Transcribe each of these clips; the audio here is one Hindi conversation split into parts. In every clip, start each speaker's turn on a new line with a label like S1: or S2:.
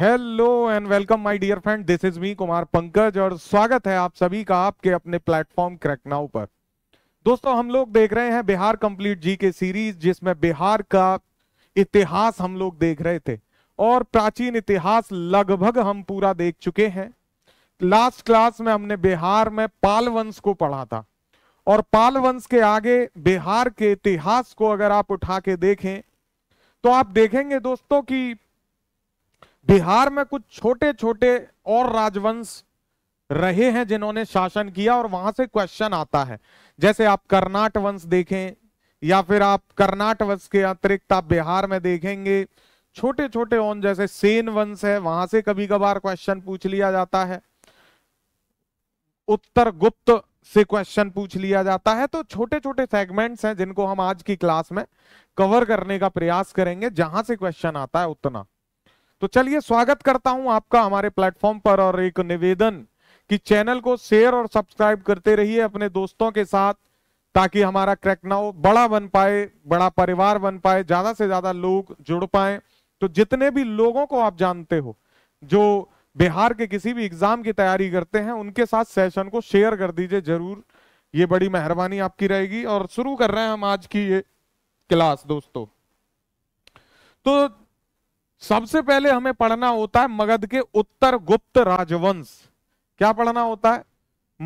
S1: hello and welcome my dear friend this is me Kumar Pankaj और स्वागत है आप सभी का आपके अपने प्लेटफॉर्म क्रैकनाउ पर दोस्तों हम लोग देख रहे हैं बिहार कंप्लीट जी के सीरीज जिसमें बिहार का इतिहास हम लोग देख रहे थे और प्राचीन इतिहास लगभग हम पूरा देख चुके हैं लास्ट क्लास में हमने बिहार में पाल वंश को पढ़ा था और पाल वंश के आगे बिहार के इतिहास को अगर आप उठा के देखें तो आप देखेंगे दोस्तों की बिहार में कुछ छोटे छोटे और राजवंश रहे हैं जिन्होंने शासन किया और वहां से क्वेश्चन आता है जैसे आप कर्नाट वंश देखें या फिर आप कर्नाट वंश के अतिरिक्त आप बिहार में देखेंगे छोटे छोटे ओन जैसे सेन वंश है वहां से कभी कभार क्वेश्चन पूछ लिया जाता है उत्तर गुप्त से क्वेश्चन पूछ लिया जाता है तो छोटे छोटे सेगमेंट्स हैं जिनको हम आज की क्लास में कवर करने का प्रयास करेंगे जहां से क्वेश्चन आता है उतना तो चलिए स्वागत करता हूं आपका हमारे प्लेटफॉर्म पर और एक निवेदन कि चैनल को शेयर और सब्सक्राइब करते रहिए अपने दोस्तों के साथ ताकि हमारा क्रैक बड़ा बन पाए बड़ा परिवार बन पाए ज्यादा से ज्यादा लोग जुड़ पाए तो जितने भी लोगों को आप जानते हो जो बिहार के किसी भी एग्जाम की तैयारी करते हैं उनके साथ सेशन को शेयर कर दीजिए जरूर ये बड़ी मेहरबानी आपकी रहेगी और शुरू कर रहे हैं हम आज की ये क्लास दोस्तों तो सबसे पहले हमें पढ़ना होता है मगध के उत्तर गुप्त राजवंश क्या पढ़ना होता है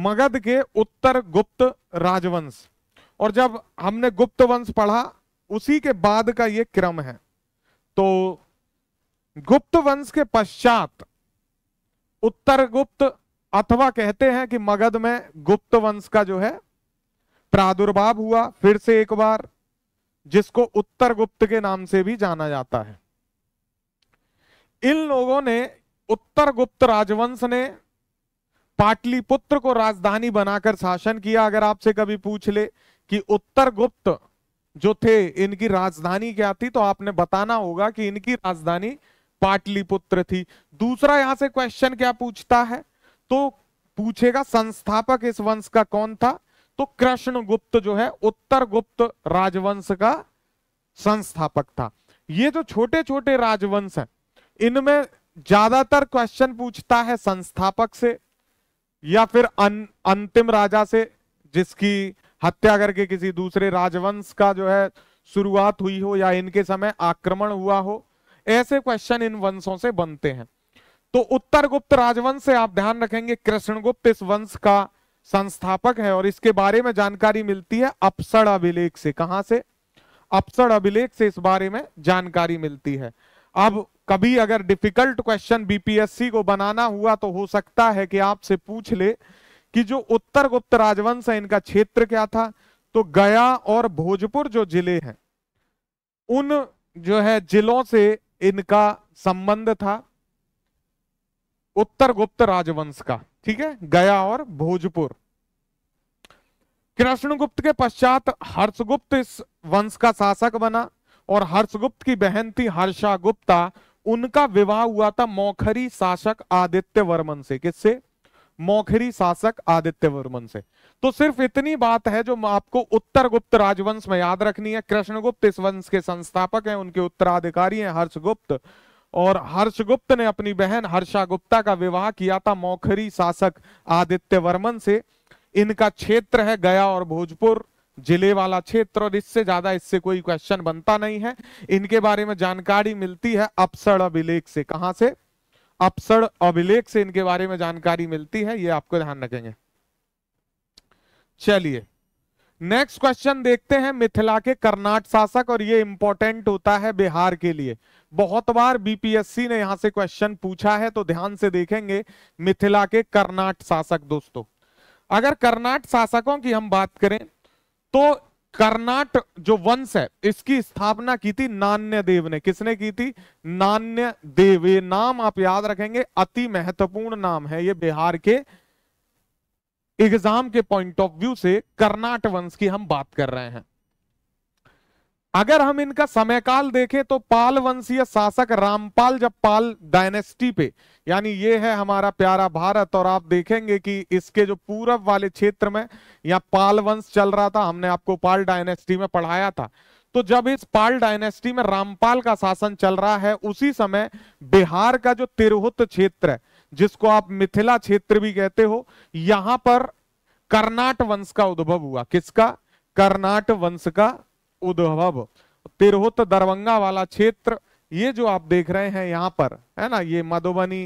S1: मगध के उत्तर गुप्त राजवंश और जब हमने गुप्त वंश पढ़ा उसी के बाद का यह क्रम है तो गुप्त वंश के पश्चात उत्तर गुप्त अथवा कहते हैं कि मगध में गुप्त वंश का जो है प्रादुर्भाव हुआ फिर से एक बार जिसको उत्तर गुप्त के नाम से भी जाना जाता है इन लोगों ने उत्तर गुप्त राजवंश ने पाटलिपुत्र को राजधानी बनाकर शासन किया अगर आपसे कभी पूछ ले कि उत्तर गुप्त जो थे इनकी राजधानी क्या थी तो आपने बताना होगा कि इनकी राजधानी पाटलिपुत्र थी दूसरा यहां से क्वेश्चन क्या पूछता है तो पूछेगा संस्थापक इस वंश का कौन था तो कृष्ण गुप्त जो है उत्तर गुप्त राजवंश का संस्थापक था ये जो छोटे छोटे राजवंश है इनमें ज्यादातर क्वेश्चन पूछता है संस्थापक से या फिर अन, अं, अंतिम राजा से जिसकी हत्या करके किसी दूसरे राजवंश का जो है शुरुआत हुई हो या इनके समय आक्रमण हुआ हो ऐसे क्वेश्चन इन वंशों से बनते हैं तो उत्तर गुप्त राजवंश से आप ध्यान रखेंगे कृष्णगुप्त इस वंश का संस्थापक है और इसके बारे में जानकारी मिलती है अपसड़ अभिलेख से कहां से अपसड़ अभिलेख से इस बारे में जानकारी मिलती है अब कभी अगर डिफिकल्ट क्वेश्चन बीपीएससी को बनाना हुआ तो हो सकता है कि आपसे पूछ ले कि जो उत्तर गुप्त राजवंश है इनका क्षेत्र क्या था तो गया और भोजपुर जो जिले हैं उन जो है जिलों से इनका संबंध था उत्तर गुप्त राजवंश का ठीक है गया और भोजपुर कृष्णगुप्त के पश्चात हर्षगुप्त इस वंश का शासक बना और हर्षगुप्त की बहन थी हर्षा गुप्ता उनका विवाह हुआ था मोखरी शासक आदित्य वर्मन से किससे मोखरी शासक आदित्य वर्मन से तो सिर्फ इतनी बात है जो आपको उत्तर गुप्त राजवंश में याद रखनी है कृष्णगुप्त इस वंश के संस्थापक हैं उनके उत्तराधिकारी हैं हर्षगुप्त और हर्षगुप्त ने अपनी बहन हर्षा गुप्ता का विवाह किया था मौखरी शासक आदित्य वर्मन से इनका क्षेत्र है गया और भोजपुर जिले वाला क्षेत्र और इससे ज्यादा इससे कोई क्वेश्चन बनता नहीं है इनके बारे में जानकारी मिलती है अपसड़ अभिलेख से कहा से अपसड़ अभिलेख से इनके बारे में जानकारी मिलती है ये आपको ध्यान रखेंगे चलिए नेक्स्ट क्वेश्चन देखते हैं मिथिला के कर्नाट शासक और ये इंपॉर्टेंट होता है बिहार के लिए बहुत बार बीपीएससी ने यहां से क्वेश्चन पूछा है तो ध्यान से देखेंगे मिथिला के कर्नाट शासक दोस्तों अगर कर्नाट शासकों की हम बात करें तो कर्नाट जो वंश है इसकी स्थापना की थी नान्य देव ने किसने की थी नान्य देव ये नाम आप याद रखेंगे अति महत्वपूर्ण नाम है ये बिहार के एग्जाम के पॉइंट ऑफ व्यू से कर्नाट वंश की हम बात कर रहे हैं अगर हम इनका समयकाल देखें तो पाल वंशीय शासक रामपाल जब पाल डायनेस्टी पे यानी ये है हमारा प्यारा भारत और आप देखेंगे कि इसके जो पूरब वाले क्षेत्र में या पाल वंश चल रहा था हमने आपको पाल डायनेस्टी में पढ़ाया था तो जब इस पाल डायनेस्टी में रामपाल का शासन चल रहा है उसी समय बिहार का जो तिरहुत क्षेत्र है जिसको आप मिथिला क्षेत्र भी कहते हो यहां पर कर्नाट वंश का उद्भव हुआ किसका कर्नाट वंश का उद्भव तिरहुत दरभंगा वाला क्षेत्र ये जो आप देख रहे हैं यहाँ पर है ना ये मधुबनी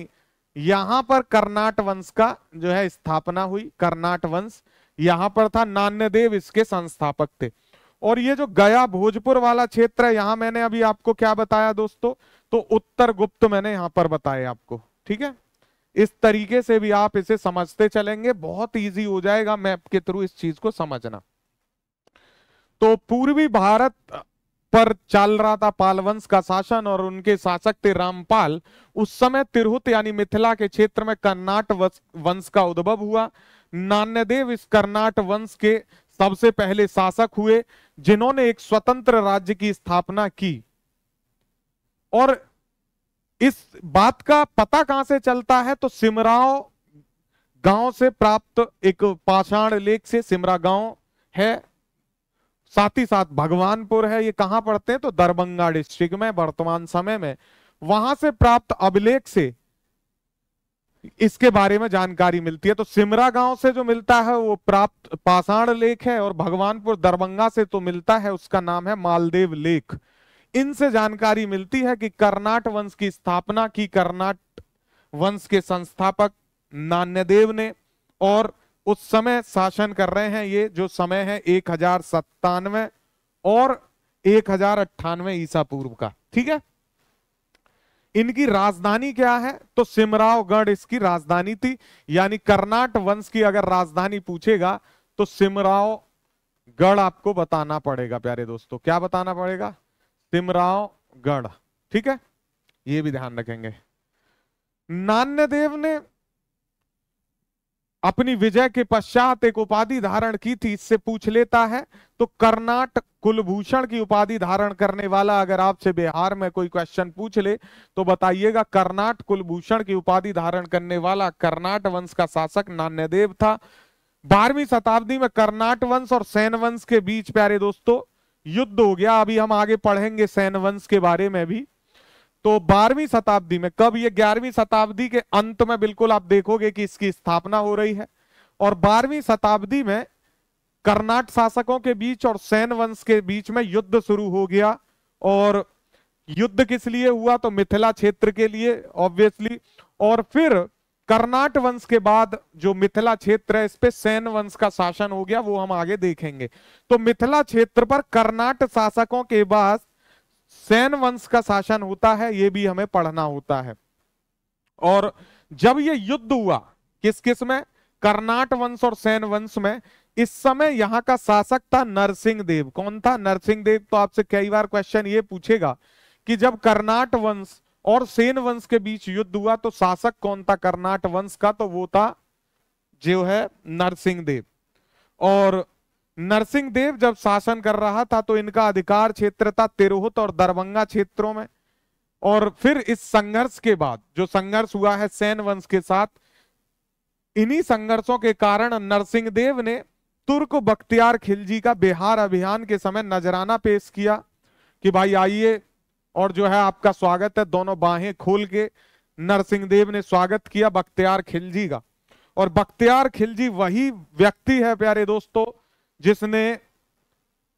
S1: यहाँ पर कर्नाट वंश का जो है स्थापना हुई कर्नाट वंश यहाँ पर था नान्यदेव इसके संस्थापक थे और ये जो गया भोजपुर वाला क्षेत्र है यहां मैंने अभी आपको क्या बताया दोस्तों तो उत्तर गुप्त मैंने यहां पर बताए आपको ठीक है इस तरीके से भी आप इसे समझते चलेंगे बहुत इजी हो जाएगा मैप के थ्रू इस चीज को समझना तो पूर्वी भारत पर चल रहा था पालवंश का शासन और उनके शासक थे रामपाल उस समय तिरहुत यानी मिथिला के क्षेत्र में कर्नाट वंश का उद्भव हुआ नान्यदेव इस कर्नाट वंश के सबसे पहले शासक हुए जिन्होंने एक स्वतंत्र राज्य की स्थापना की और इस बात का पता कहां से चलता है तो सिमराव गांव से प्राप्त एक पाषाण लेख से सिमरा गांव है साथ ही साथ भगवानपुर है ये कहां पड़ते हैं तो दरभंगा डिस्ट्रिक्ट में वर्तमान समय में वहां से प्राप्त अभिलेख से इसके बारे में जानकारी मिलती है तो सिमरा गांव से जो मिलता है वो प्राप्त पाषाण लेख है और भगवानपुर दरभंगा से तो मिलता है उसका नाम है मालदेव लेख इनसे जानकारी मिलती है कि कर्नाट वंश की स्थापना की कर्नाट वंश के संस्थापक नान्यदेव ने और उस समय शासन कर रहे हैं ये जो समय है एक हजार सत्तानवे और एक हजार अट्ठानवे ईसा पूर्व का ठीक है इनकी राजधानी क्या है तो सिमरावगढ़ इसकी राजधानी थी यानी कर्नाट वंश की अगर राजधानी पूछेगा तो सिमरावगढ़ आपको बताना पड़ेगा प्यारे दोस्तों क्या बताना पड़ेगा सिमरावगढ़ ठीक है ये भी ध्यान रखेंगे नान्य देव ने अपनी विजय के पश्चात एक उपाधि धारण की थी इससे पूछ लेता है तो कर्नाट कुलभूषण की उपाधि धारण करने वाला अगर आपसे बिहार में कोई क्वेश्चन पूछ ले तो बताइएगा कर्नाट कुलभूषण की उपाधि धारण करने वाला कर्नाट वंश का शासक नान्यदेव था बारहवीं शताब्दी में कर्नाट वंश और सैन वंश के बीच प्यारे दोस्तों युद्ध हो गया अभी हम आगे पढ़ेंगे सैन वंश के बारे में भी तो बारहवीं शताब्दी में कब ये ग्यारहवीं शताब्दी के अंत में बिल्कुल आप देखोगे कि इसकी स्थापना हो रही है और बारहवीं शताब्दी में कर्नाट शासकों के बीच और सैन वंश के बीच में युद्ध शुरू हो गया और युद्ध किस लिए हुआ तो मिथिला क्षेत्र के लिए ऑब्वियसली और फिर कर्नाट वंश के बाद जो मिथिला क्षेत्र है इस पे सैन वंश का शासन हो गया वो हम आगे देखेंगे तो मिथिला क्षेत्र पर कर्नाट शासकों के बाद सैन वंश का शासन होता है ये भी हमें पढ़ना होता है और जब ये युद्ध हुआ किस किस में कर्नाट वंश और सैन वंश में इस समय यहाँ का शासक था नरसिंह देव कौन था नरसिंह देव तो आपसे कई बार क्वेश्चन ये पूछेगा कि जब कर्नाट वंश और सेन वंश के बीच युद्ध हुआ तो शासक कौन था कर्नाट वंश का तो वो था जो है नरसिंह देव और नरसिंह देव जब शासन कर रहा था तो इनका अधिकार क्षेत्र था तिरोहित और दरभंगा क्षेत्रों में और फिर इस संघर्ष के बाद जो संघर्ष हुआ है सैन वंश के साथ इन्हीं संघर्षों के कारण नरसिंह देव ने तुर्क बख्तियार खिलजी का बिहार अभियान के समय नजराना पेश किया कि भाई आइए और जो है आपका स्वागत है दोनों बाहें खोल के नरसिंह देव ने स्वागत किया बख्तियार खिलजी का और बख्तियार खिलजी वही व्यक्ति है प्यारे दोस्तों जिसने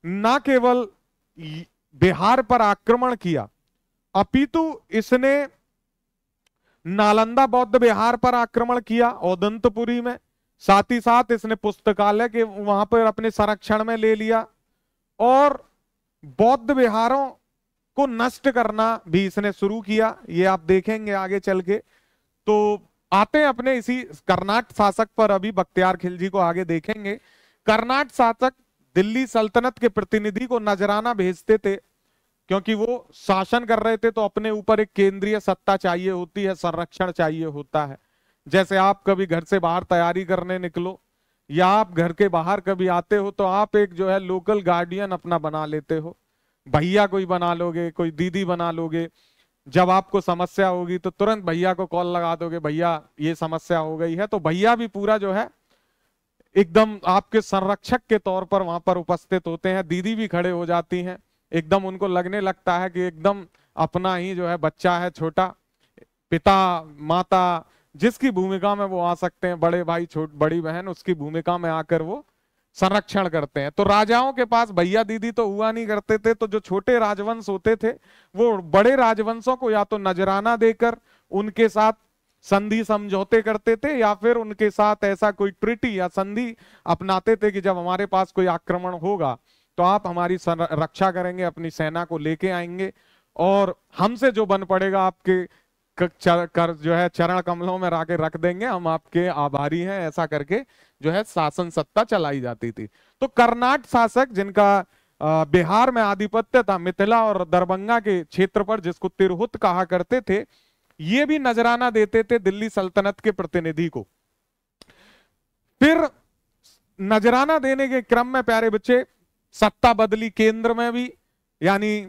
S1: न केवल बिहार पर आक्रमण किया अपितु इसने नालंदा बौद्ध बिहार पर आक्रमण किया औदंतपुरी में साथ ही साथ इसने पुस्तकालय के वहां पर अपने संरक्षण में ले लिया और बौद्ध बिहारों को नष्ट करना भी इसने शुरू किया ये आप देखेंगे आगे चल के तो आते हैं अपने इसी कर्नाट शासक पर अभी बख्तियार खिलजी को आगे देखेंगे कर्नाट शासक दिल्ली सल्तनत के प्रतिनिधि को नजराना भेजते थे क्योंकि वो शासन कर रहे थे तो अपने ऊपर एक केंद्रीय सत्ता चाहिए होती है संरक्षण चाहिए होता है जैसे आप कभी घर से बाहर तैयारी करने निकलो या आप घर के बाहर कभी आते हो तो आप एक जो है लोकल गार्डियन अपना बना लेते हो भैया कोई बना लोगे कोई दीदी बना लोगे जब आपको समस्या होगी तो तुरंत भैया को कॉल लगा दोगे भैया ये समस्या हो गई है तो भैया भी पूरा जो है एकदम आपके संरक्षक के तौर पर वहां पर उपस्थित होते हैं दीदी भी खड़े हो जाती हैं एकदम उनको लगने लगता है कि एकदम अपना ही जो है बच्चा है छोटा पिता माता जिसकी भूमिका में वो आ सकते हैं बड़े भाई छोट बड़ी बहन उसकी भूमिका में आकर वो संरक्षण करते हैं तो राजाओं के पास भैया दीदी तो हुआ नहीं करते थे तो जो छोटे राजवंश होते थे वो बड़े राजवंशों को या तो नजराना देकर उनके साथ संधि समझौते करते थे या फिर उनके साथ ऐसा कोई ट्रिटी या संधि अपनाते थे कि जब हमारे पास कोई आक्रमण होगा तो आप हमारी रक्षा करेंगे अपनी सेना को लेके आएंगे और हमसे जो बन पड़ेगा आपके कर, कर जो है चरण कमलों में राके रख देंगे हम आपके आभारी हैं ऐसा करके जो है शासन सत्ता चलाई जाती थी तो कर्नाट शासक जिनका बिहार में आधिपत्य था मिथिला और दरभंगा के क्षेत्र पर जिसको तिरहुत कहा करते थे ये भी नजराना देते थे दिल्ली सल्तनत के प्रतिनिधि को फिर नजराना देने के क्रम में प्यारे बच्चे सत्ता बदली केंद्र में भी यानी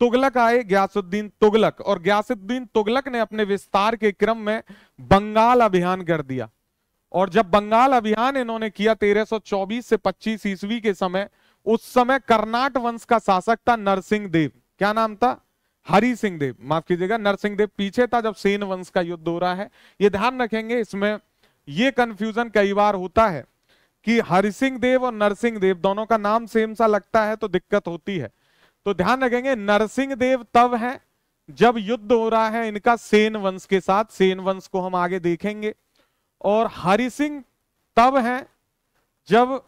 S1: तुगलक आए ग्यासुद्दीन तुगलक और ग्यासुद्दीन तुगलक ने अपने विस्तार के क्रम में बंगाल अभियान कर दिया और जब बंगाल अभियान इन्होंने किया 1324 से 25 ईस्वी के समय उस समय कर्नाट वंश का शासक था नरसिंह देव क्या नाम था हरी सिंह देव माफ कीजिएगा नरसिंह देव पीछे था जब सेन वंश का युद्ध हो रहा है ये ध्यान रखेंगे इसमें ये कंफ्यूजन कई बार होता है कि हरिसिंह देव और नरसिंह देव दोनों का नाम सेम सा लगता है तो दिक्कत होती है तो ध्यान रखेंगे नरसिंह देव तब है जब युद्ध हो रहा है इनका सेन वंश के साथ सेन वंश को हम आगे देखेंगे और हरिसिंह तब है जब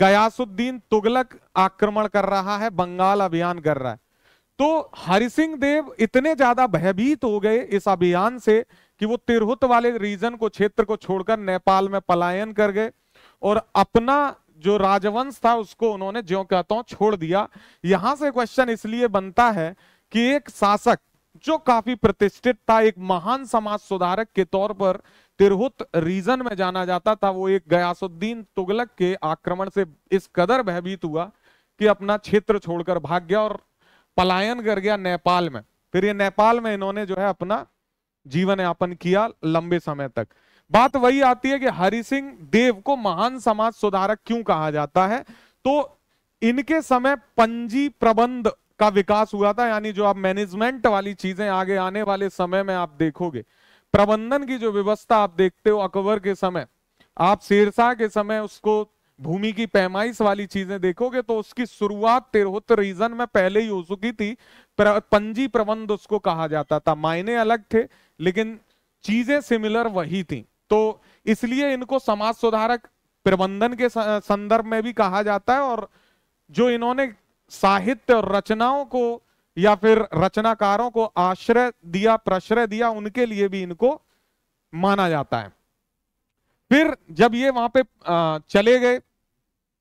S1: गयासुद्दीन तुगलक आक्रमण कर रहा है बंगाल अभियान कर रहा है तो हरि सिंह देव इतने ज्यादा भयभीत हो गए इस अभियान से कि वो तिरहुत वाले रीजन को क्षेत्र को छोड़कर नेपाल में पलायन कर गए और अपना जो राजवंश था उसको उन्होंने ज्यो कहता हूं छोड़ दिया यहां से क्वेश्चन इसलिए बनता है कि एक शासक जो काफी प्रतिष्ठित था एक महान समाज सुधारक के तौर पर तिरहुत रीजन में जाना जाता था वो एक गयासुद्दीन तुगलक के आक्रमण से इस कदर भयभीत हुआ कि अपना क्षेत्र छोड़कर भाग गया और पलायन कर गया नेपाल में फिर ये नेपाल में इन्होंने जो है अपना जीवन यापन किया लंबे समय तक बात वही आती है कि हरि सिंह देव को महान समाज सुधारक क्यों कहा जाता है तो इनके समय पंजी प्रबंध का विकास हुआ था यानी जो आप मैनेजमेंट वाली चीजें आगे आने वाले समय में आप देखोगे प्रबंधन की जो व्यवस्था आप देखते हो अकबर के समय आप शेरशाह के समय उसको भूमि की पैमाइश वाली चीजें देखोगे तो उसकी शुरुआत तिरहुत रीजन में पहले ही हो चुकी थी प्र, पंजी प्रबंध उसको कहा जाता था मायने अलग थे लेकिन चीजें सिमिलर वही थी तो इसलिए इनको समाज सुधारक प्रबंधन के संदर्भ में भी कहा जाता है और जो इन्होंने साहित्य और रचनाओं को या फिर रचनाकारों को आश्रय दिया प्रश्रय दिया उनके लिए भी इनको माना जाता है फिर जब ये वहां पे चले गए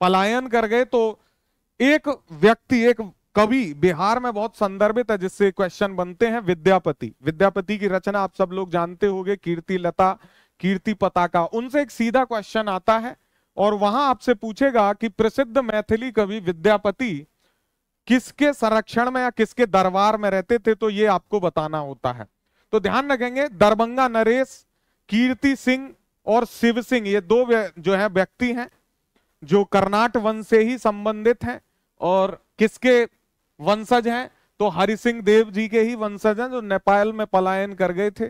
S1: पलायन कर गए तो एक व्यक्ति एक कवि बिहार में बहुत संदर्भित है जिससे क्वेश्चन बनते हैं विद्यापति विद्यापति की रचना आप सब लोग जानते होंगे कीर्ति लता कीर्ति पताका उनसे एक सीधा क्वेश्चन आता है और वहां आपसे पूछेगा कि प्रसिद्ध मैथिली कवि विद्यापति किसके संरक्षण में या किसके दरबार में रहते थे तो ये आपको बताना होता है तो ध्यान रखेंगे दरभंगा नरेश कीर्ति सिंह और शिव सिंह ये दो जो है व्यक्ति हैं जो कर्नाट वंश से ही संबंधित हैं और किसके वंशज हैं तो हरि सिंह देव जी के ही वंशज हैं जो नेपाल में पलायन कर गए थे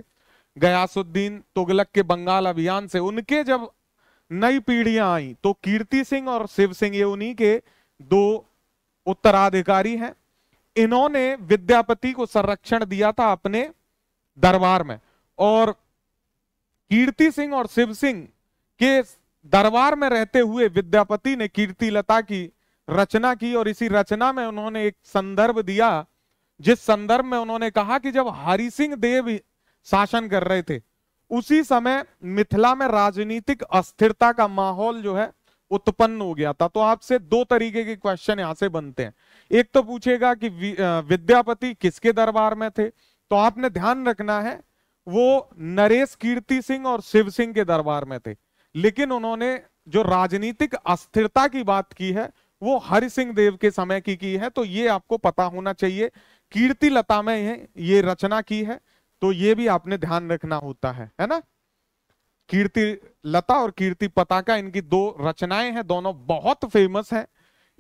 S1: गयासुद्दीन तुगलक के बंगाल अभियान से उनके जब नई पीढ़ियां आई तो कीर्ति सिंह और शिव सिंह ये उन्हीं के दो उत्तराधिकारी हैं इन्होंने विद्यापति को संरक्षण दिया था अपने दरबार में और कीर्ति सिंह और शिव सिंह के दरबार में रहते हुए विद्यापति ने कीर्ति लता की रचना की और इसी रचना में उन्होंने एक संदर्भ दिया जिस संदर्भ में उन्होंने कहा कि जब हरि सिंह देव शासन कर रहे थे उसी समय मिथिला में राजनीतिक अस्थिरता का माहौल जो है उत्पन्न हो गया था तो आपसे दो तरीके के क्वेश्चन यहां से बनते हैं एक तो पूछेगा कि विद्यापति किसके दरबार में थे तो आपने ध्यान रखना है वो नरेश कीर्ति सिंह और शिव सिंह के दरबार में थे लेकिन उन्होंने जो राजनीतिक अस्थिरता की बात की है वो हरि सिंह देव के समय की की है तो ये आपको पता होना चाहिए कीर्ति लता में ये रचना की है तो ये भी आपने ध्यान रखना होता है है ना कीर्ति लता और कीर्ति पताका इनकी दो रचनाएं हैं दोनों बहुत फेमस हैं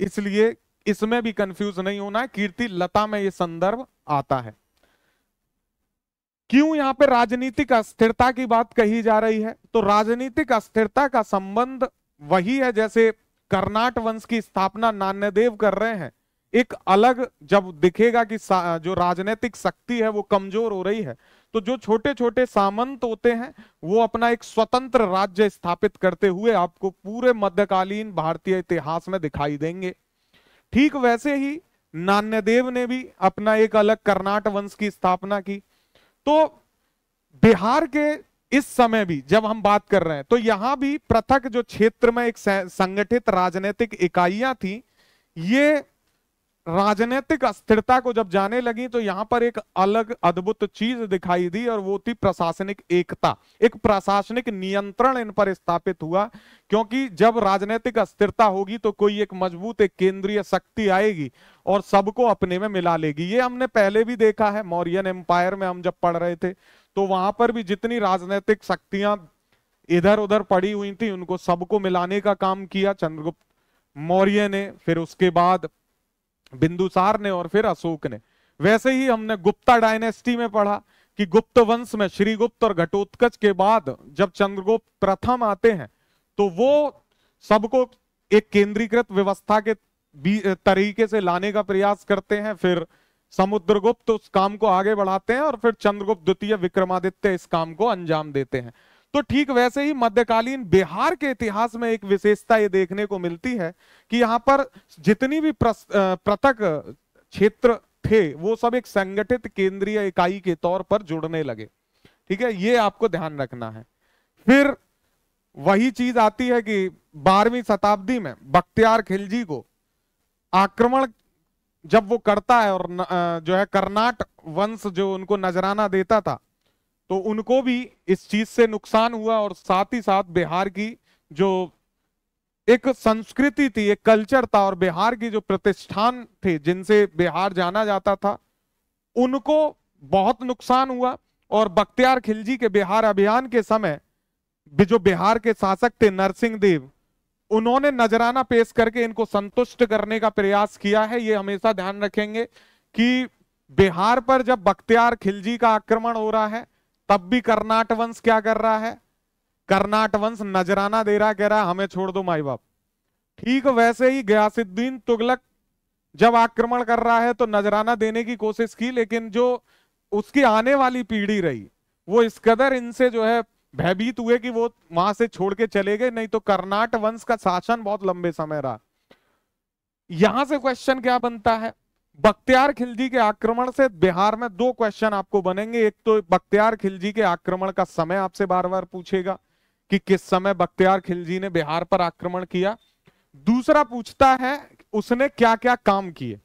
S1: इसलिए इसमें भी कंफ्यूज नहीं होना है कीर्ति लता में ये संदर्भ आता है क्यों यहाँ पे राजनीतिक अस्थिरता की बात कही जा रही है तो राजनीतिक अस्थिरता का संबंध वही है जैसे कर्नाट वंश की स्थापना नान्यदेव कर रहे हैं एक अलग जब दिखेगा कि जो राजनीतिक शक्ति है वो कमजोर हो रही है तो जो छोटे छोटे सामंत होते हैं वो अपना एक स्वतंत्र राज्य स्थापित करते हुए आपको पूरे मध्यकालीन भारतीय इतिहास में दिखाई देंगे ठीक वैसे ही नान्यदेव ने भी अपना एक अलग कर्नाट वंश की स्थापना की तो बिहार के इस समय भी जब हम बात कर रहे हैं तो यहां भी पृथक जो क्षेत्र में एक संगठित राजनीतिक इकाइयां थी ये राजनीतिक अस्थिरता को जब जाने लगी तो यहां पर एक अलग अद्भुत चीज दिखाई दी और वो थी प्रशासनिक एकता एक प्रशासनिक नियंत्रण इन पर स्थापित हुआ क्योंकि जब राजनीतिक अस्थिरता होगी तो कोई एक मजबूत एक केंद्रीय शक्ति आएगी और सबको अपने में मिला लेगी ये हमने पहले भी देखा है मौर्यन एम्पायर में हम जब पढ़ रहे थे तो वहां पर भी जितनी राजनीतिक शक्तियां इधर उधर पड़ी हुई थी उनको सबको मिलाने का काम किया चंद्रगुप्त मौर्य ने फिर उसके बाद बिंदुसार ने और फिर अशोक ने वैसे ही हमने गुप्ता डायनेस्टी में पढ़ा कि गुप्त वंश में श्रीगुप्त और घटोत्कच के बाद जब चंद्रगुप्त प्रथम आते हैं तो वो सबको एक केंद्रीकृत व्यवस्था के तरीके से लाने का प्रयास करते हैं फिर समुद्रगुप्त उस काम को आगे बढ़ाते हैं और फिर चंद्रगुप्त द्वितीय विक्रमादित्य इस काम को अंजाम देते हैं तो ठीक वैसे ही मध्यकालीन बिहार के इतिहास में एक विशेषता ये देखने को मिलती है कि यहाँ पर जितनी भी पृथक क्षेत्र थे वो सब एक संगठित केंद्रीय इकाई के तौर पर जुड़ने लगे ठीक है ये आपको ध्यान रखना है फिर वही चीज आती है कि बारहवीं शताब्दी में बख्तियार खिलजी को आक्रमण जब वो करता है और न, जो है कर्नाट वंश जो उनको नजराना देता था तो उनको भी इस चीज से नुकसान हुआ और साथ ही साथ बिहार की जो एक संस्कृति थी एक कल्चर था और बिहार की जो प्रतिष्ठान थे जिनसे बिहार जाना जाता था उनको बहुत नुकसान हुआ और बख्तियार खिलजी के बिहार अभियान के समय जो बिहार के शासक थे नरसिंह देव उन्होंने नजराना पेश करके इनको संतुष्ट करने का प्रयास किया है ये हमेशा ध्यान रखेंगे कि बिहार पर जब बख्तियार खिलजी का आक्रमण हो रहा है तब भी कर्नाट वंश क्या कर रहा है कर्नाट वंश नजराना दे रहा कह रहा हमें छोड़ दो माई बाप ठीक वैसे ही गयासुद्दीन तुगलक जब आक्रमण कर रहा है तो नजराना देने की कोशिश की लेकिन जो उसकी आने वाली पीढ़ी रही वो इस कदर इनसे जो है भयभीत हुए कि वो वहां से छोड़ के चले गए नहीं तो कर्नाट वंश का शासन बहुत लंबे समय रहा यहां से क्वेश्चन क्या बनता है बख्तियार खिलजी के आक्रमण से बिहार में दो क्वेश्चन आपको बनेंगे एक तो बख्तियार खिलजी के आक्रमण का समय आपसे बार बार पूछेगा कि किस समय बख्तियार खिलजी ने बिहार पर आक्रमण किया दूसरा पूछता है उसने क्या क्या काम किए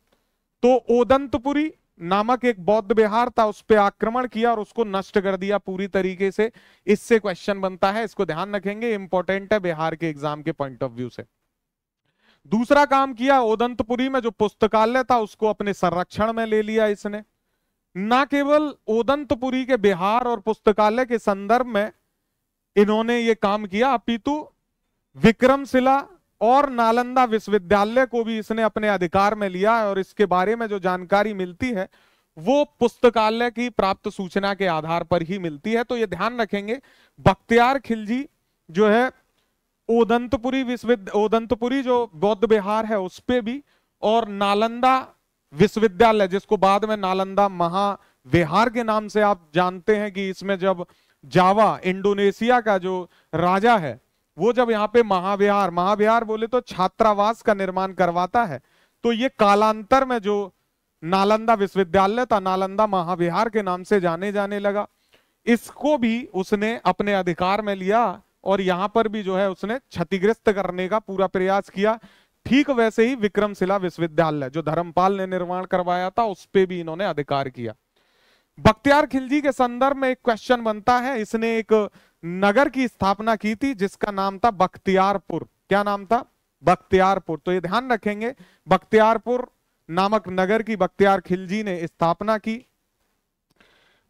S1: तो ओदंतपुरी नामक एक बौद्ध बिहार था उस पर आक्रमण किया और उसको नष्ट कर दिया पूरी तरीके से इससे क्वेश्चन बनता है इसको ध्यान रखेंगे इंपॉर्टेंट है बिहार के एग्जाम के पॉइंट ऑफ व्यू से दूसरा काम किया ओदंतपुरी में जो पुस्तकालय था उसको अपने संरक्षण में ले लिया इसने न केवल ओदंतपुरी के बिहार और पुस्तकालय के संदर्भ में इन्होंने ये काम किया अपितु विक्रमशिला और नालंदा विश्वविद्यालय को भी इसने अपने अधिकार में लिया और इसके बारे में जो जानकारी मिलती है वो पुस्तकालय की प्राप्त सूचना के आधार पर ही मिलती है तो ये ध्यान रखेंगे बख्तियार खिलजी जो है ओदंतपुरी विश्वविद्यालय ओदंतपुरी जो बौद्ध बिहार है उस पर भी और नालंदा विश्वविद्यालय जिसको बाद में नालंदा महाविहार के नाम से आप जानते हैं कि इसमें जब जावा इंडोनेशिया का जो राजा है वो जब यहाँ पे महाविहार महाविहार बोले तो छात्रावास का निर्माण करवाता है तो ये कालांतर में जो नालंदा विश्वविद्यालय था नालंदा महाविहार के नाम से जाने जाने लगा इसको भी उसने अपने अधिकार में लिया और यहां पर भी जो है उसने क्षतिग्रस्त करने का पूरा प्रयास किया ठीक वैसे ही विक्रमशिला विश्वविद्यालय जो धर्मपाल ने निर्माण करवाया था उस पर भी इन्होंने अधिकार किया बख्तियार खिलजी के संदर्भ में एक क्वेश्चन बनता है इसने एक नगर की स्थापना की थी जिसका नाम था बख्तियारपुर क्या नाम था बख्तियारपुर तो ये ध्यान रखेंगे बख्तियारपुर नामक नगर की बख्तियार खिलजी ने स्थापना की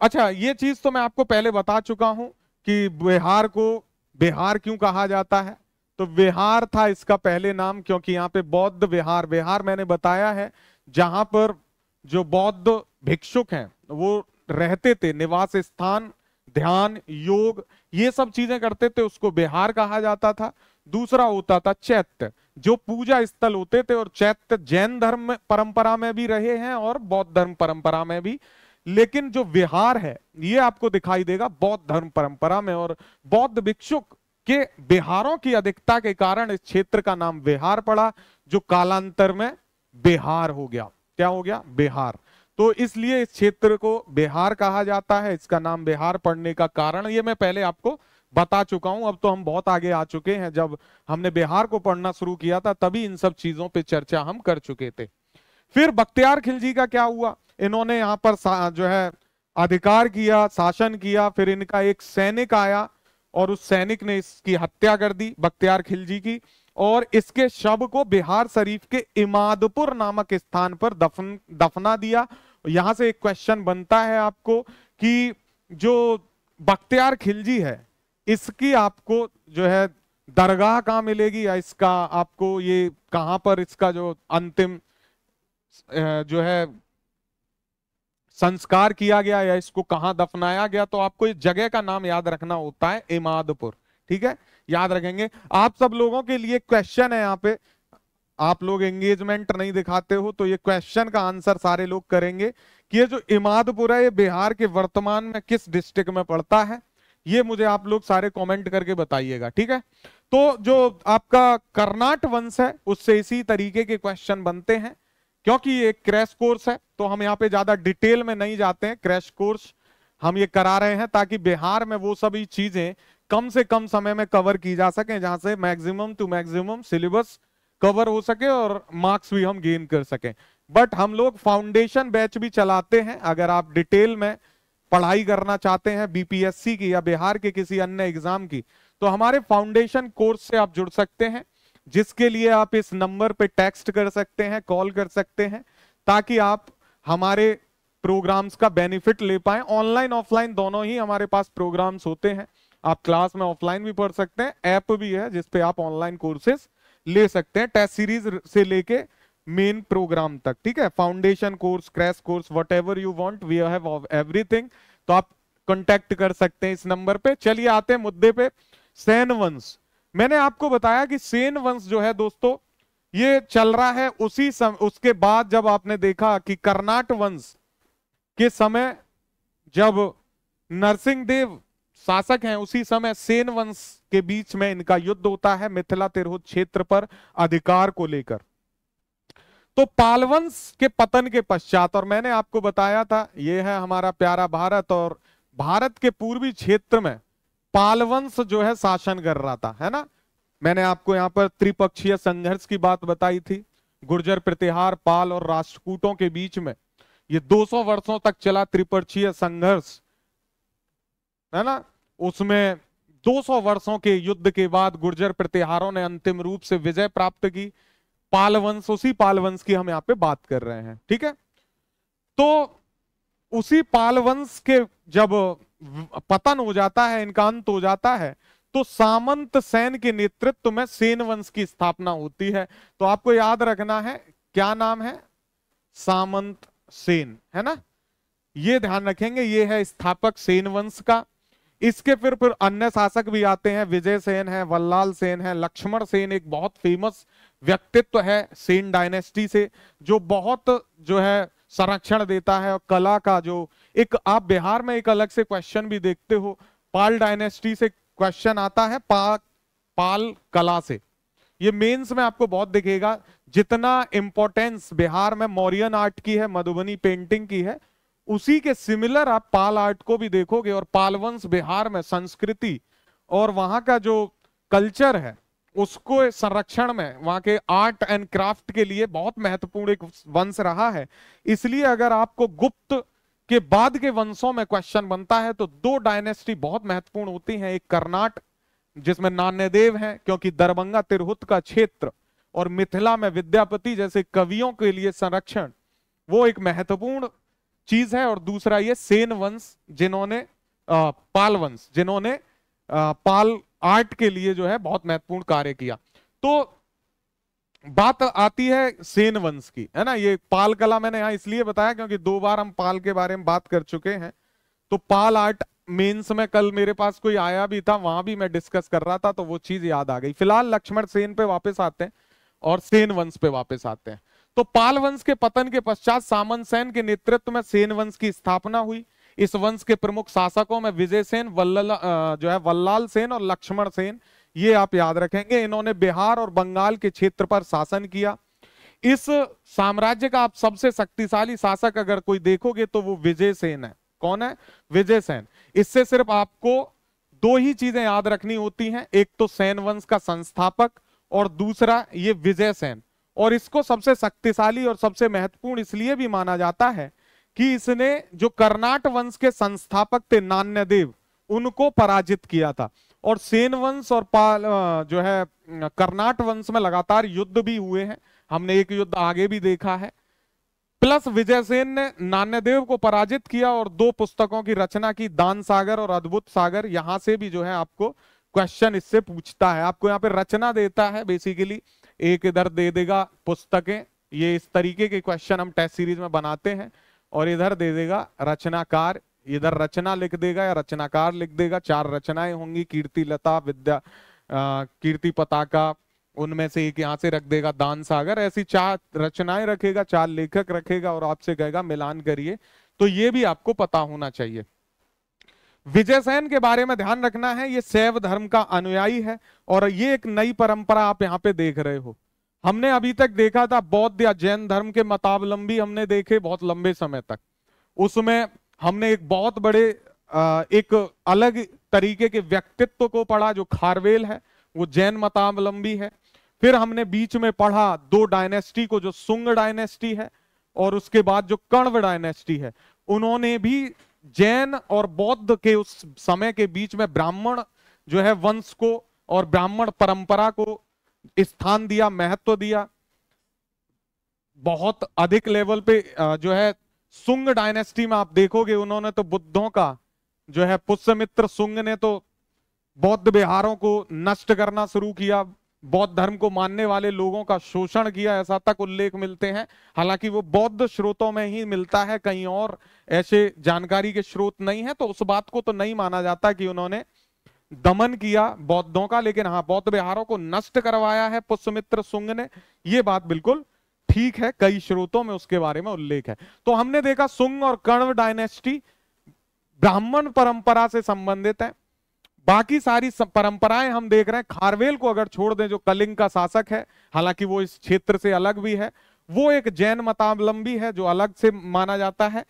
S1: अच्छा ये चीज तो मैं आपको पहले बता चुका हूं कि बिहार को बिहार क्यों कहा जाता है तो विहार था इसका पहले नाम क्योंकि यहाँ पे बौद्ध विहार विहार मैंने बताया है जहां पर जो बौद्ध भिक्षुक हैं वो रहते थे निवास स्थान ध्यान योग ये सब चीजें करते थे उसको बिहार कहा जाता था दूसरा होता था चैत्य जो पूजा स्थल होते थे और चैत्य जैन धर्म परंपरा में भी रहे हैं और बौद्ध धर्म परंपरा में भी लेकिन जो विहार है ये आपको दिखाई देगा बौद्ध धर्म परंपरा में और बौद्ध भिक्षुक के बिहारों की अधिकता के कारण इस क्षेत्र का नाम बिहार पड़ा जो कालांतर में बिहार हो गया क्या हो गया बिहार तो इसलिए इस क्षेत्र को बिहार कहा जाता है इसका नाम बिहार पड़ने का कारण ये मैं पहले आपको बता चुका हूं अब तो हम बहुत आगे आ चुके हैं जब हमने बिहार को पढ़ना शुरू किया था तभी इन सब चीजों पर चर्चा हम कर चुके थे फिर बख्तियार खिलजी का क्या हुआ इन्होंने यहाँ पर जो है अधिकार किया शासन किया फिर इनका एक सैनिक आया और उस सैनिक ने इसकी हत्या कर दी बख्तियार खिलजी की और इसके शव को बिहार शरीफ के इमादपुर नामक स्थान पर दफन दफना दिया यहां से एक क्वेश्चन बनता है आपको कि जो बख्तियार खिलजी है इसकी आपको जो है दरगाह कहा मिलेगी या इसका आपको ये कहाँ पर इसका जो अंतिम जो है संस्कार किया गया या इसको कहां दफनाया गया तो आपको इस जगह का नाम याद रखना होता है इमादपुर ठीक है याद रखेंगे आप सब लोगों के लिए क्वेश्चन है यहाँ पे आप लोग एंगेजमेंट नहीं दिखाते हो तो ये क्वेश्चन का आंसर सारे लोग करेंगे कि ये जो इमादपुर है ये बिहार के वर्तमान में किस डिस्ट्रिक्ट में पड़ता है ये मुझे आप लोग सारे कमेंट करके बताइएगा ठीक है तो जो आपका कर्नाट वंश है उससे इसी तरीके के क्वेश्चन बनते हैं क्योंकि ये क्रैश कोर्स है तो हम यहाँ पे ज्यादा डिटेल में नहीं जाते हैं क्रैश कोर्स हम ये करा रहे हैं ताकि बिहार में वो सभी चीजें कम से कम समय में कवर की जा सके जहां से maximum to maximum syllabus cover हो सके और मार्क्स भी हम गेन कर सके बट हम लोग फाउंडेशन बैच भी चलाते हैं अगर आप डिटेल में पढ़ाई करना चाहते हैं बीपीएससी की या बिहार के किसी अन्य एग्जाम की तो हमारे फाउंडेशन कोर्स से आप जुड़ सकते हैं जिसके लिए आप इस नंबर पे टेक्स्ट कर सकते हैं कॉल कर सकते हैं ताकि आप हमारे प्रोग्राम्स का बेनिफिट ले पाए ऑनलाइन ऑफलाइन दोनों ही हमारे पास प्रोग्राम्स होते हैं आप क्लास में ऑफलाइन भी पढ़ सकते हैं ऐप भी है जिसपे आप ऑनलाइन कोर्सेस ले सकते हैं टेस्ट सीरीज से लेके मेन प्रोग्राम तक ठीक है foundation course crash course whatever you want we have everything तो आप कॉन्टेक्ट कर सकते हैं इस नंबर पे चलिए आते हैं मुद्दे पे सैनवंश मैंने आपको बताया कि सेन वंश जो है दोस्तों ये चल रहा है उसी सम, उसके बाद जब आपने देखा कि कर्नाट वंश के समय जब नरसिंह देव शासक हैं उसी समय सेन वंश के बीच में इनका युद्ध होता है मिथिला तिरहुत क्षेत्र पर अधिकार को लेकर तो पालवंश के पतन के पश्चात और मैंने आपको बताया था यह है हमारा प्यारा भारत और भारत के पूर्वी क्षेत्र में पालवंश जो है शासन कर रहा था है ना मैंने आपको यहां पर त्रिपक्षीय संघर्ष की बात बताई थी गुर्जर प्रतिहार पाल और राष्ट्रकूटों के बीच में ये 200 वर्षों तक चला त्रिपक्षीय संघर्ष है ना उसमें 200 वर्षों के युद्ध के बाद गुर्जर प्रतिहारों ने अंतिम रूप से विजय प्राप्त की पालवंश उसी पालवंश की हम यहाँ पे बात कर रहे हैं ठीक है तो उसी पालवंश के जब पतन हो जाता है इनका अंत हो जाता है तो सामंत सेन के नेतृत्व में सेन वंश की स्थापना होती है तो आपको याद रखना है क्या नाम है सामंत सेन है ना ये ध्यान रखेंगे ये है स्थापक सेन वंश का इसके फिर फिर अन्य शासक भी आते हैं विजय सेन है वल्लाल सेन है लक्ष्मण सेन एक बहुत फेमस व्यक्तित्व है सेन डायनेस्टी से जो बहुत जो है संरक्षण देता है और कला का जो एक आप बिहार में एक अलग से क्वेश्चन भी देखते हो पाल डायनेस्टी से क्वेश्चन आता है पा, पाल कला से ये मेंस में आपको बहुत दिखेगा जितना इंपॉर्टेंस बिहार में मौर्यन आर्ट की है मधुबनी पेंटिंग की है उसी के सिमिलर आप पाल आर्ट को भी देखोगे और पालवंश बिहार में संस्कृति और वहां का जो कल्चर है उसको संरक्षण में वहां के आर्ट एंड क्राफ्ट के लिए बहुत महत्वपूर्ण एक वंश रहा है इसलिए अगर आपको गुप्त के बाद के वंशों में क्वेश्चन बनता है तो दो डायनेस्टी बहुत महत्वपूर्ण होती हैं एक कर्नाट जिसमें नान्यदेव हैं क्योंकि दरभंगा तिरहुत का क्षेत्र और मिथिला में विद्यापति जैसे कवियों के लिए संरक्षण वो एक महत्वपूर्ण चीज है और दूसरा ये सेन वंश जिन्होंने पाल वंश जिन्होंने पाल आर्ट के लिए जो है बहुत महत्वपूर्ण कार्य किया तो बात आती है सेन वंश की है ना ये पाल कला मैंने यहां इसलिए बताया क्योंकि दो बार हम पाल के बारे में बात कर चुके हैं तो पाल आर्ट मेंस में कल मेरे पास कोई आया भी था वहां भी मैं डिस्कस कर रहा था तो वो चीज याद आ गई फिलहाल लक्ष्मण सेन पे वापस आते हैं और सेन वंश पे वापस आते हैं तो पाल वंश के पतन के पश्चात सामन सेन के नेतृत्व में सेन वंश की स्थापना हुई इस वंश के प्रमुख शासकों में विजय सेन वल्ल जो है वल्लाल सेन और लक्ष्मण सेन ये आप याद रखेंगे इन्होंने बिहार और बंगाल के क्षेत्र पर शासन किया इस साम्राज्य का आप सबसे शक्तिशाली शासक अगर कोई देखोगे तो वो विजय सेन है कौन है विजय सेन इससे सिर्फ आपको दो ही चीजें याद रखनी होती हैं एक तो सैन वंश का संस्थापक और दूसरा ये विजय सेन और इसको सबसे शक्तिशाली और सबसे महत्वपूर्ण इसलिए भी माना जाता है कि इसने जो कर्नाट वंश के संस्थापक थे नान्य देव उनको पराजित किया था और सेन वंश और पाल जो है कर्नाट वंश में लगातार युद्ध भी हुए हैं हमने एक युद्ध आगे भी देखा है प्लस विजयसेन ने नान्यदेव को पराजित किया और दो पुस्तकों की रचना की दान सागर और अद्भुत सागर यहां से भी जो है आपको क्वेश्चन इससे पूछता है आपको यहाँ पे रचना देता है बेसिकली एक इधर दे देगा पुस्तकें ये इस तरीके के क्वेश्चन हम टेस्ट सीरीज में बनाते हैं और इधर दे देगा रचनाकार इधर रचना लिख देगा या रचनाकार लिख देगा चार रचनाएं होंगी कीर्ति लता विद्या कीर्ति पताका उनमें से एक यहाँ से रख देगा दान सागर ऐसी चार रचनाएं रखेगा चार लेखक रखेगा और आपसे कहेगा मिलान करिए तो ये भी आपको पता होना चाहिए विजय सैन के बारे में ध्यान रखना है ये सैव धर्म का अनुयायी है और ये एक नई परंपरा आप यहाँ पे देख रहे हो हमने अभी तक देखा था बौद्ध या जैन धर्म के मतावलंबी हमने देखे बहुत लंबे समय तक उसमें हमने एक बहुत बड़े एक अलग तरीके के व्यक्तित्व को पढ़ा जो खारवेल है वो जैन मतावलंबी है फिर हमने बीच में पढ़ा दो डायनेस्टी को जो सुंग डायनेस्टी है और उसके बाद जो कण्व डायनेस्टी है उन्होंने भी जैन और बौद्ध के उस समय के बीच में ब्राह्मण जो है वंश को और ब्राह्मण परंपरा को स्थान दिया महत्व दिया बहुत अधिक लेवल पे जो है सुंग डायनेस्टी में आप देखोगे उन्होंने तो बुद्धों का जो है पुष्यमित्र सुंग ने तो बौद्ध बिहारों को नष्ट करना शुरू किया बौद्ध धर्म को मानने वाले लोगों का शोषण किया ऐसा तक उल्लेख मिलते हैं हालांकि वो बौद्ध स्रोतों में ही मिलता है कहीं और ऐसे जानकारी के स्रोत नहीं है तो उस बात को तो नहीं माना जाता कि उन्होंने दमन किया बौद्धों का लेकिन हाँ बौद्ध बिहारों को नष्ट करवाया है पुष्यमित्र सुंग ने यह बात बिल्कुल ठीक है कई स्रोतों में उसके बारे में उल्लेख है तो हमने देखा सुंग और कर्ण डायनेस्टी ब्राह्मण परंपरा से संबंधित है बाकी सारी परंपराएं हम देख रहे हैं खारवेल को अगर छोड़ दें जो कलिंग का शासक है हालांकि वो इस क्षेत्र से अलग भी है वो एक जैन मतावलंबी है जो अलग से माना जाता है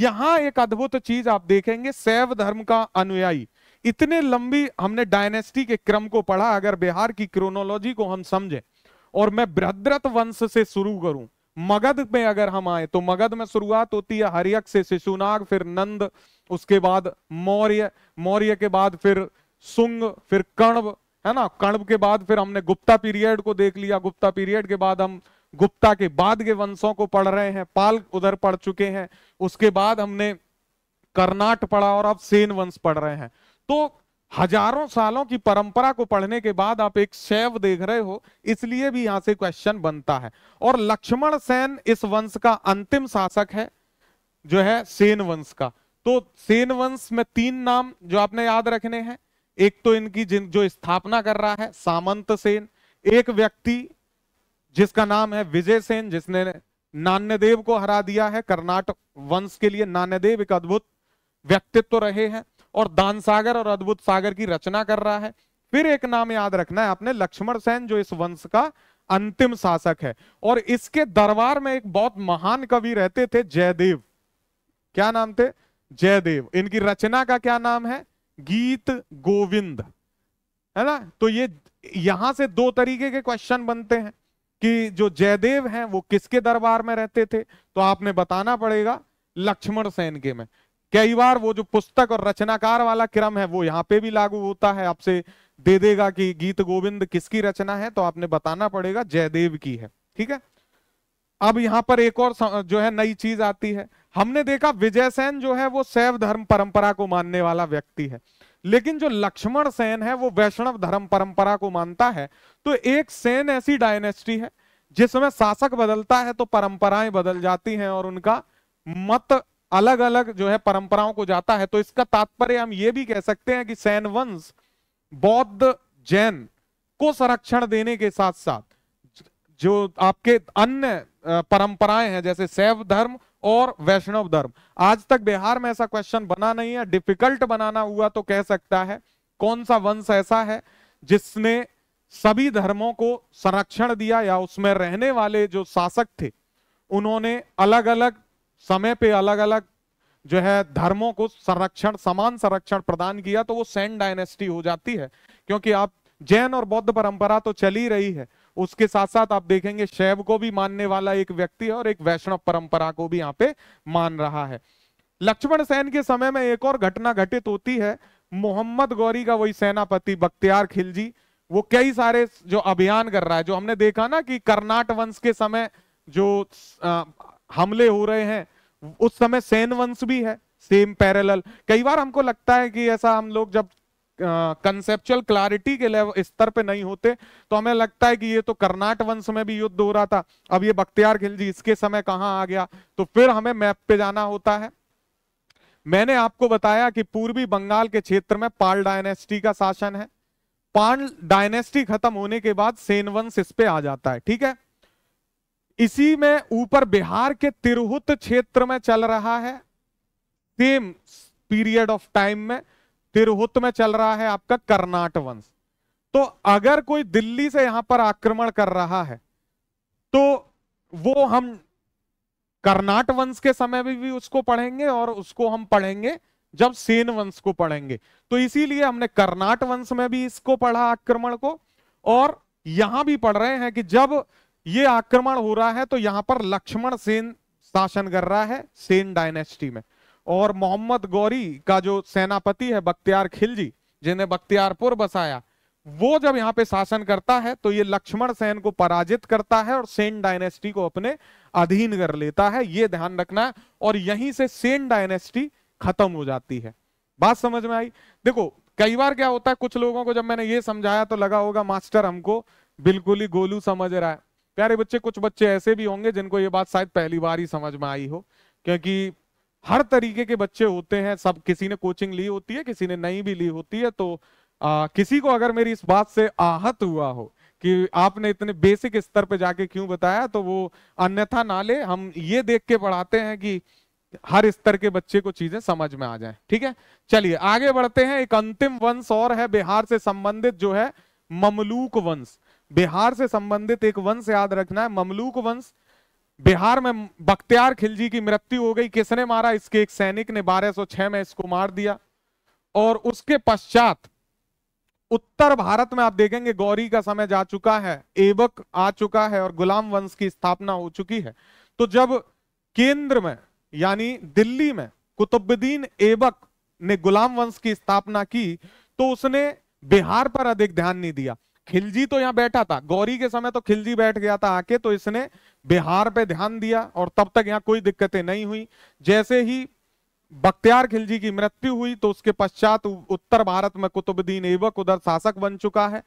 S1: यहां एक अद्भुत चीज आप देखेंगे शैव धर्म का अनुयायी इतने लंबी हमने डायनेस्टी के क्रम को पढ़ा अगर बिहार की क्रोनोलॉजी को हम समझे और मैं बृहद्रथ वंश से शुरू करूं मगध में अगर हम आए तो मगध में शुरुआत होती है हरियक से शिशुनाग फिर नंद उसके बाद मौर्य मौर्य के बाद फिर सुंग फिर कण्व है ना कण्व के बाद फिर हमने गुप्ता पीरियड को देख लिया गुप्ता पीरियड के बाद हम गुप्ता के बाद के वंशों को पढ़ रहे हैं पाल उधर पढ़ चुके हैं उसके बाद हमने कर्नाट पढ़ा और अब सेन वंश पढ़ रहे हैं तो हजारों सालों की परंपरा को पढ़ने के बाद आप एक शैव देख रहे हो इसलिए भी यहां से क्वेश्चन बनता है और लक्ष्मण सेन इस वंश का अंतिम शासक है जो है सेन वंश का तो सेन वंश में तीन नाम जो आपने याद रखने हैं एक तो इनकी जिन जो स्थापना कर रहा है सामंत सेन एक व्यक्ति जिसका नाम है विजय सेन जिसने नान्यदेव को हरा दिया है कर्नाटक वंश के लिए नान्यदेव एक अद्भुत व्यक्तित्व तो रहे हैं और दान सागर और अद्भुत सागर की रचना कर रहा है फिर एक नाम याद रखना है आपने लक्ष्मण सेन जो इस वंश का अंतिम शासक है और इसके दरबार में एक बहुत महान कवि रहते थे जयदेव क्या नाम थे जयदेव इनकी रचना का क्या नाम है गीत गोविंद है ना तो ये यहां से दो तरीके के क्वेश्चन बनते हैं कि जो जयदेव हैं वो किसके दरबार में रहते थे तो आपने बताना पड़ेगा लक्ष्मण सेन के में कई बार वो जो पुस्तक और रचनाकार वाला क्रम है वो यहाँ पे भी लागू होता है आपसे दे देगा कि गीत गोविंद किसकी रचना है तो आपने बताना पड़ेगा जयदेव की है ठीक है अब यहाँ पर एक और जो है नई चीज आती है हमने देखा विजय सेन जो है वो शैव धर्म परंपरा को मानने वाला व्यक्ति है लेकिन जो लक्ष्मण सेन है वो वैष्णव धर्म परंपरा को मानता है तो एक सेन ऐसी डायनेस्टी है जिसमें शासक बदलता है तो परंपराएं बदल जाती हैं और उनका मत अलग अलग जो है परंपराओं को जाता है तो इसका तात्पर्य हम ये भी कह सकते हैं कि सैनवंश बौद्ध जैन को संरक्षण देने के साथ साथ जो आपके अन्य परंपराएं हैं जैसे शैव धर्म और वैष्णव धर्म आज तक बिहार में ऐसा क्वेश्चन बना नहीं है डिफिकल्ट बनाना हुआ तो कह सकता है कौन सा वंश ऐसा है जिसने सभी धर्मों को संरक्षण दिया या उसमें रहने वाले जो शासक थे उन्होंने अलग अलग समय पे अलग अलग जो है धर्मों को संरक्षण समान संरक्षण प्रदान किया तो वो सैन डायनेस्टी हो जाती है क्योंकि आप जैन और बौद्ध परंपरा तो चली रही है उसके साथ साथ आप देखेंगे शैव को भी मानने वाला एक व्यक्ति है और एक वैष्णव परंपरा को भी यहाँ पे मान रहा है लक्ष्मण सेन के समय में एक और घटना घटित होती है मोहम्मद गौरी का वही सेनापति बख्तियार खिलजी वो कई सारे जो अभियान कर रहा है जो हमने देखा ना कि कर्नाट वंश के समय जो आ, हमले हो रहे हैं उस समय सेन वंश भी है सेम पैरेलल कई बार हमको लगता है कि ऐसा हम लोग जब कंसेप्चुअल uh, क्लैरिटी के लेवल स्तर पे नहीं होते तो हमें लगता है कि ये तो कर्नाट वंश में भी युद्ध हो रहा था अब ये बख्तियार खिलजी इसके समय कहाँ आ गया तो फिर हमें मैप पे जाना होता है मैंने आपको बताया कि पूर्वी बंगाल के क्षेत्र में पाल डायनेस्टी का शासन है पाल डायनेस्टी खत्म होने के बाद सेन वंश इस पे आ जाता है ठीक है इसी में ऊपर बिहार के तिरहुत क्षेत्र में चल रहा है सेम पीरियड ऑफ टाइम में तिरहुत में चल रहा है आपका कर्नाट वंश तो अगर कोई दिल्ली से यहां पर आक्रमण कर रहा है तो वो हम कर्नाट वंश के समय भी, भी उसको पढ़ेंगे और उसको हम पढ़ेंगे जब सेन वंश को पढ़ेंगे तो इसीलिए हमने कर्नाट वंश में भी इसको पढ़ा आक्रमण को और यहां भी पढ़ रहे हैं कि जब ये आक्रमण हो रहा है तो यहां पर लक्ष्मण सेन शासन कर रहा है सेन डायनेस्टी में और मोहम्मद गौरी का जो सेनापति है बख्तियार खिलजी जिन्हें बख्तियारपुर बसाया वो जब यहाँ पे शासन करता है तो ये लक्ष्मण सेन को पराजित करता है और सेन डायनेस्टी को अपने अधीन कर लेता है ये ध्यान रखना है और यहीं से सेन डायनेस्टी खत्म हो जाती है बात समझ में आई देखो कई बार क्या होता है कुछ लोगों को जब मैंने ये समझाया तो लगा होगा मास्टर हमको बिल्कुल ही गोलू समझ रहा है प्यारे बच्चे कुछ बच्चे ऐसे भी होंगे जिनको ये बात शायद पहली बार ही समझ में आई हो क्योंकि हर तरीके के बच्चे होते हैं सब किसी ने कोचिंग ली होती है किसी ने नहीं भी ली होती है तो आ, किसी को अगर मेरी इस बात से आहत हुआ हो कि आपने इतने बेसिक स्तर पे जाके क्यों बताया तो वो अन्यथा ना ले हम ये देख के पढ़ाते हैं कि हर स्तर के बच्चे को चीजें समझ में आ जाए ठीक है चलिए आगे बढ़ते हैं एक अंतिम वंश और है बिहार से संबंधित जो है ममलूक वंश बिहार से संबंधित एक वंश याद रखना है ममलूक वंश बिहार में बख्तियार खिलजी की मृत्यु हो गई किसने मारा इसके एक सैनिक ने 1206 में इसको मार दिया और उसके पश्चात उत्तर भारत में आप देखेंगे गौरी का समय जा चुका है एबक आ चुका है और गुलाम वंश की स्थापना हो चुकी है तो जब केंद्र में यानी दिल्ली में कुतुबुद्दीन एबक ने गुलाम वंश की स्थापना की तो उसने बिहार पर अधिक ध्यान नहीं दिया खिलजी तो यहाँ बैठा था गौरी के समय तो खिलजी बैठ गया था आके तो इसने बिहार पे ध्यान दिया और तब तक यहाँ कोई दिक्कतें नहीं हुई जैसे ही बख्तियार खिलजी की मृत्यु हुई तो उसके पश्चात उत्तर भारत में कुतुबुद्दीन एवक उधर शासक बन चुका है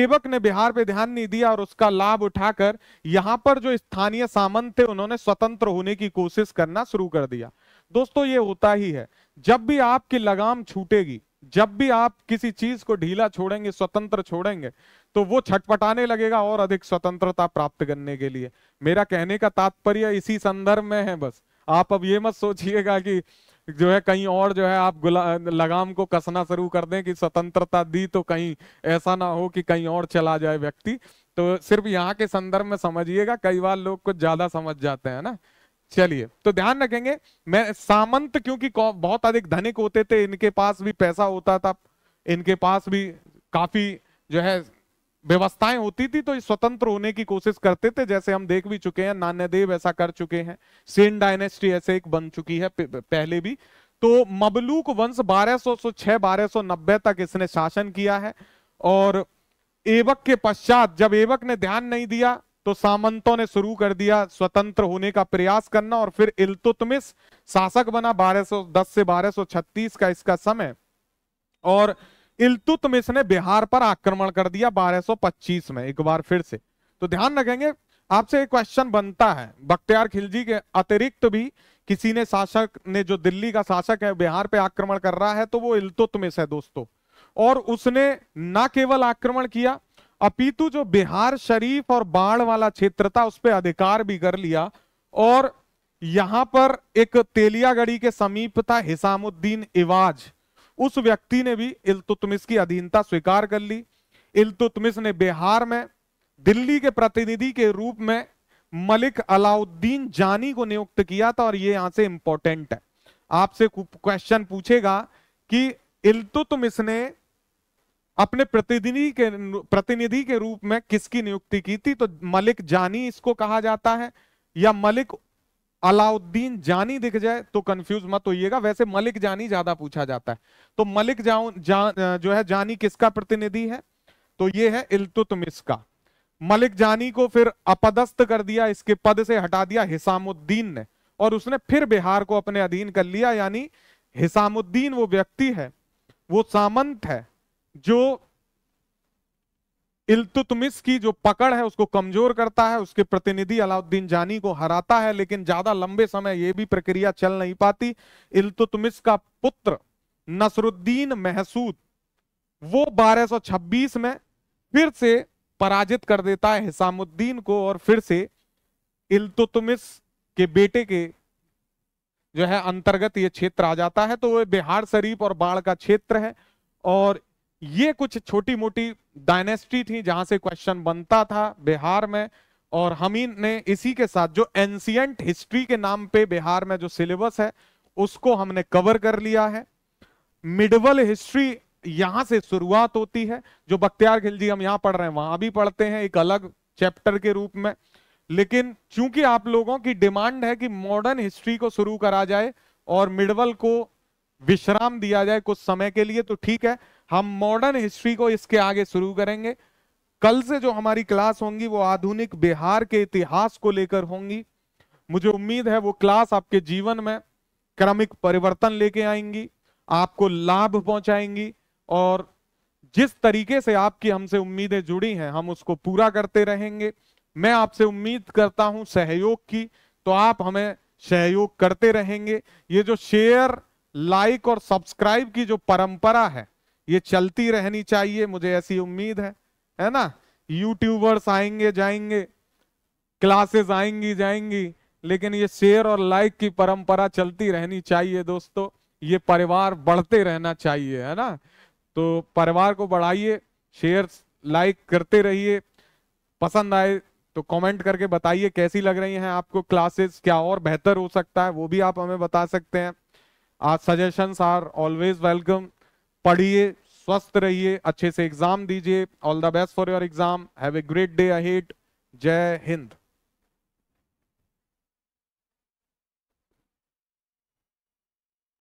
S1: एवक ने बिहार पे ध्यान नहीं दिया और उसका लाभ उठाकर यहाँ पर जो स्थानीय सामंत थे उन्होंने स्वतंत्र होने की कोशिश करना शुरू कर दिया दोस्तों ये होता ही है जब भी आपकी लगाम छूटेगी जब भी आप किसी चीज को ढीला छोड़ेंगे स्वतंत्र छोड़ेंगे तो वो छटपटाने लगेगा और अधिक स्वतंत्रता प्राप्त करने के लिए मेरा कहने का तात्पर्य इसी संदर्भ में है बस आप अब ये मत सोचिएगा कि जो है कहीं और जो है आप लगाम को कसना शुरू कर दें कि स्वतंत्रता दी तो कहीं ऐसा ना हो कि कहीं और चला जाए व्यक्ति तो सिर्फ यहाँ के संदर्भ में समझिएगा कई बार लोग कुछ ज्यादा समझ जाते हैं ना चलिए तो ध्यान रखेंगे मैं सामंत क्योंकि बहुत अधिक धनिक होते थे इनके पास भी पैसा होता था इनके पास भी काफी जो है व्यवस्थाएं होती थी तो स्वतंत्र होने की कोशिश करते थे जैसे हम देख भी चुके हैं नान्यदेव ऐसा कर चुके हैं सेन डायनेस्टी ऐसे एक बन चुकी है पहले भी तो मबलूक वंश 1206 1290 तक इसने शासन किया है और एवक के पश्चात जब एवक ने ध्यान नहीं दिया तो सामंतों ने शुरू कर दिया स्वतंत्र होने का प्रयास करना और फिर इलतुतमिस शासक बना 1210 से 1236 का इसका समय और इलतुतमिश ने बिहार पर आक्रमण कर दिया 1225 में एक बार फिर से तो ध्यान रखेंगे आपसे एक क्वेश्चन बनता है बख्तियार खिलजी के अतिरिक्त भी किसी ने शासक ने जो दिल्ली का शासक है बिहार पे आक्रमण कर रहा है तो वो इलतुतमिश है दोस्तों और उसने ना केवल आक्रमण किया अपितु जो बिहार शरीफ और बाढ़ वाला क्षेत्र था उस पर अधिकार भी कर लिया और यहां पर एक तेलियागढ़ी के समीप था हिसामुद्दीन इवाज उस व्यक्ति ने भी इलतुतमिस की अधीनता स्वीकार कर ली इलतुतमिस ने बिहार में दिल्ली के प्रतिनिधि के रूप में मलिक अलाउद्दीन जानी को नियुक्त किया था और ये यहां से इंपॉर्टेंट है आपसे क्वेश्चन पूछेगा कि इलतुतमिस ने अपने प्रतिनिधि के प्रतिनिधि के रूप में किसकी नियुक्ति की थी तो मलिक जानी इसको कहा जाता है या मलिक अलाउद्दीन जानी दिख जाए तो कंफ्यूज मत होइएगा वैसे मलिक जानी ज्यादा पूछा जाता है तो मलिक जाऊ जा, जो है जानी किसका प्रतिनिधि है तो ये है इल्तुतमिस का मलिक जानी को फिर अपदस्थ कर दिया इसके पद से हटा दिया हिसामुद्दीन ने और उसने फिर बिहार को अपने अधीन कर लिया यानी हिसामुद्दीन वो व्यक्ति है वो सामंत है जो इल्तुतमिस तो की जो पकड़ है उसको कमजोर करता है उसके प्रतिनिधि अलाउद्दीन जानी को हराता है लेकिन ज्यादा लंबे समय यह भी प्रक्रिया चल नहीं पाती इल्तुतमिस तो का पुत्र नसरुद्दीन महसूद वो 1226 में फिर से पराजित कर देता है हिसामुद्दीन को और फिर से इल्तुतमिस तो के बेटे के जो है अंतर्गत ये क्षेत्र आ जाता है तो वह बिहार शरीफ और बाढ़ का क्षेत्र है और ये कुछ छोटी मोटी डायनेस्टी थी जहां से क्वेश्चन बनता था बिहार में और हम ही ने इसी के साथ जो एंशियंट हिस्ट्री के नाम पे बिहार में जो सिलेबस है उसको हमने कवर कर लिया है मिडवल हिस्ट्री यहां से शुरुआत होती है जो बख्तियार खिलजी हम यहाँ पढ़ रहे हैं वहां भी पढ़ते हैं एक अलग चैप्टर के रूप में लेकिन चूंकि आप लोगों की डिमांड है कि मॉडर्न हिस्ट्री को शुरू करा जाए और मिडवल को विश्राम दिया जाए कुछ समय के लिए तो ठीक है हम मॉडर्न हिस्ट्री को इसके आगे शुरू करेंगे कल से जो हमारी क्लास होंगी वो आधुनिक बिहार के इतिहास को लेकर होंगी मुझे उम्मीद है वो क्लास आपके जीवन में क्रमिक परिवर्तन लेके आएंगी आपको लाभ पहुंचाएंगी और जिस तरीके से आपकी हमसे उम्मीदें जुड़ी हैं हम उसको पूरा करते रहेंगे मैं आपसे उम्मीद करता हूं सहयोग की तो आप हमें सहयोग करते रहेंगे ये जो शेयर लाइक और सब्सक्राइब की जो परंपरा है ये चलती रहनी चाहिए मुझे ऐसी उम्मीद है है ना यूट्यूबर्स आएंगे जाएंगे क्लासेस आएंगी जाएंगी लेकिन ये शेयर और लाइक की परंपरा चलती रहनी चाहिए दोस्तों ये परिवार बढ़ते रहना चाहिए है ना तो परिवार को बढ़ाइए शेयर लाइक करते रहिए पसंद आए तो कमेंट करके बताइए कैसी लग रही हैं आपको क्लासेस क्या और बेहतर हो सकता है वो भी आप हमें बता सकते हैं आज सजेशंस आर ऑलवेज वेलकम पढ़िए स्वस्थ रहिए अच्छे से एग्जाम दीजिए all the best for your exam have a great day ahead जय हिंद